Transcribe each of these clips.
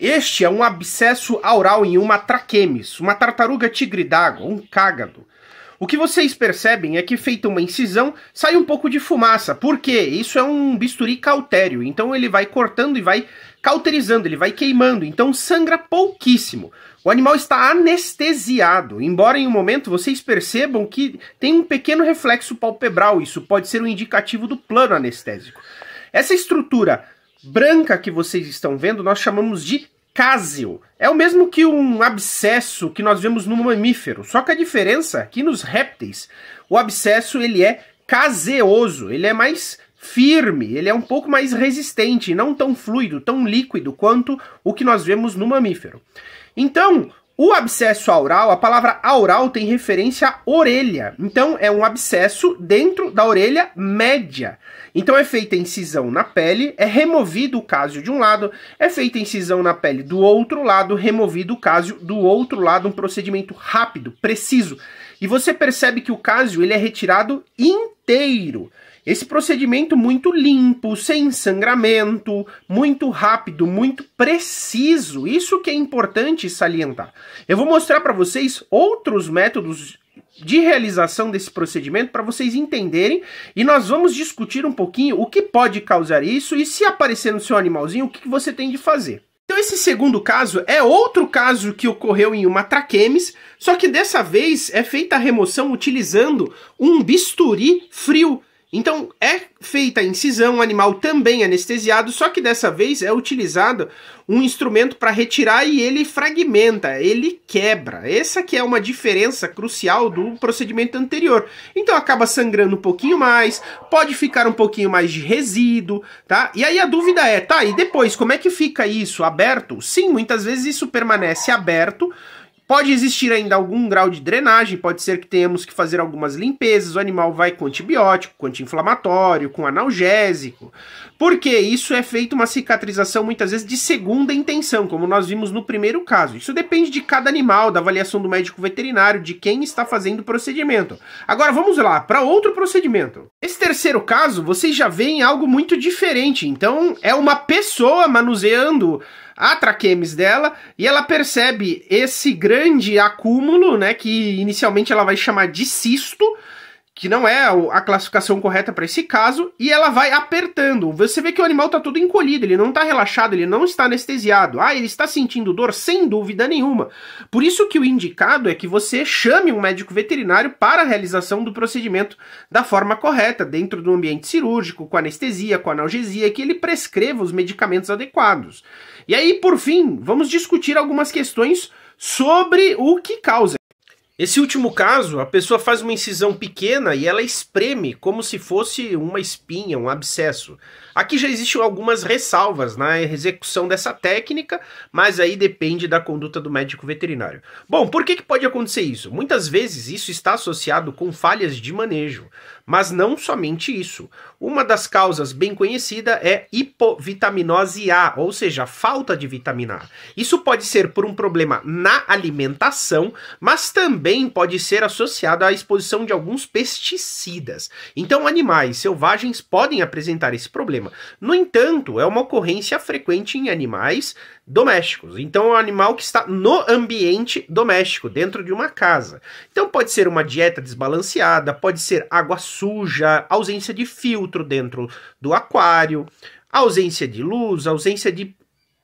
Este é um abscesso aural em uma traquemis, uma tartaruga tigre d'água, um cágado. O que vocês percebem é que, feita uma incisão, sai um pouco de fumaça, porque isso é um bisturi cautério, então ele vai cortando e vai cauterizando, ele vai queimando, então sangra pouquíssimo. O animal está anestesiado, embora em um momento vocês percebam que tem um pequeno reflexo palpebral, isso pode ser um indicativo do plano anestésico. Essa estrutura branca que vocês estão vendo, nós chamamos de cásio. É o mesmo que um abscesso que nós vemos no mamífero, só que a diferença é que nos répteis, o abscesso ele é caseoso, ele é mais firme, ele é um pouco mais resistente, não tão fluido, tão líquido quanto o que nós vemos no mamífero. Então, o abscesso aural, a palavra aural tem referência à orelha. Então, é um abscesso dentro da orelha média. Então, é feita incisão na pele, é removido o caso de um lado, é feita incisão na pele do outro lado, removido o caso do outro lado. Um procedimento rápido, preciso. E você percebe que o caso ele é retirado inteiro. Esse procedimento muito limpo, sem sangramento, muito rápido, muito preciso. Isso que é importante salientar. Eu vou mostrar para vocês outros métodos de realização desse procedimento para vocês entenderem e nós vamos discutir um pouquinho o que pode causar isso e se aparecer no seu animalzinho, o que você tem de fazer. Então esse segundo caso é outro caso que ocorreu em uma traquemes, só que dessa vez é feita a remoção utilizando um bisturi frio. Então é feita a incisão, o animal também é anestesiado, só que dessa vez é utilizado um instrumento para retirar e ele fragmenta, ele quebra. Essa que é uma diferença crucial do procedimento anterior. Então acaba sangrando um pouquinho mais, pode ficar um pouquinho mais de resíduo, tá? E aí a dúvida é, tá, e depois como é que fica isso aberto? Sim, muitas vezes isso permanece aberto Pode existir ainda algum grau de drenagem, pode ser que tenhamos que fazer algumas limpezas. O animal vai com antibiótico, com anti-inflamatório, com analgésico, porque isso é feito uma cicatrização muitas vezes de segunda intenção, como nós vimos no primeiro caso. Isso depende de cada animal, da avaliação do médico veterinário, de quem está fazendo o procedimento. Agora vamos lá para outro procedimento. Esse terceiro caso, vocês já veem algo muito diferente. Então é uma pessoa manuseando a traquemes dela e ela percebe esse grande acúmulo, né, que inicialmente ela vai chamar de cisto, que não é a classificação correta para esse caso, e ela vai apertando. Você vê que o animal está todo encolhido, ele não está relaxado, ele não está anestesiado. Ah, ele está sentindo dor sem dúvida nenhuma. Por isso que o indicado é que você chame um médico veterinário para a realização do procedimento da forma correta, dentro do ambiente cirúrgico, com anestesia, com analgesia, que ele prescreva os medicamentos adequados. E aí, por fim, vamos discutir algumas questões sobre o que causa esse último caso, a pessoa faz uma incisão pequena e ela espreme como se fosse uma espinha, um abscesso. Aqui já existem algumas ressalvas na execução dessa técnica, mas aí depende da conduta do médico veterinário. Bom, por que, que pode acontecer isso? Muitas vezes isso está associado com falhas de manejo, mas não somente isso. Uma das causas bem conhecida é hipovitaminose A, ou seja, falta de vitamina A. Isso pode ser por um problema na alimentação, mas também também pode ser associado à exposição de alguns pesticidas. Então, animais selvagens podem apresentar esse problema. No entanto, é uma ocorrência frequente em animais domésticos. Então, é um animal que está no ambiente doméstico, dentro de uma casa. Então, pode ser uma dieta desbalanceada, pode ser água suja, ausência de filtro dentro do aquário, ausência de luz, ausência de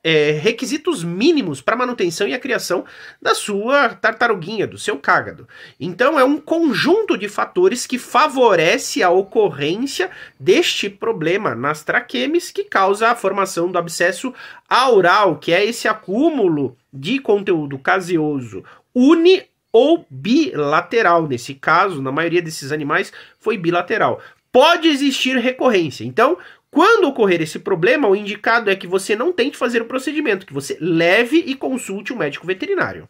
é, requisitos mínimos para manutenção e a criação da sua tartaruguinha, do seu cágado. Então é um conjunto de fatores que favorece a ocorrência deste problema nas traquemes que causa a formação do abscesso aural, que é esse acúmulo de conteúdo caseoso une ou bilateral. Nesse caso, na maioria desses animais, foi bilateral. Pode existir recorrência. Então, quando ocorrer esse problema, o indicado é que você não tente fazer o procedimento, que você leve e consulte um médico veterinário.